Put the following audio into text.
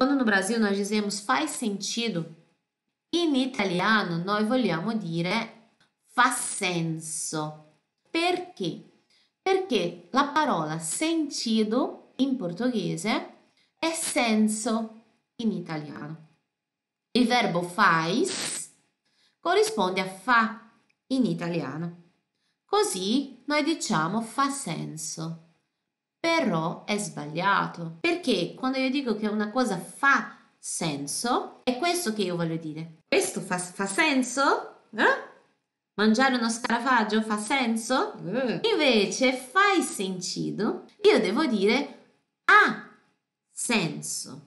Quando no Brasil nós dizemos faz sentido, em italiano nós vogliamo dire fa senso. Perché? Perché la parola sentido in portoghese è senso in italiano. Il verbo fais corrisponde a fa in italiano. Così noi diciamo fa senso. però è sbagliato perché quando io dico che una cosa fa senso è questo che io voglio dire questo fa, fa senso eh? mangiare uno scarafaggio fa senso eh. invece fai sencido io devo dire ha senso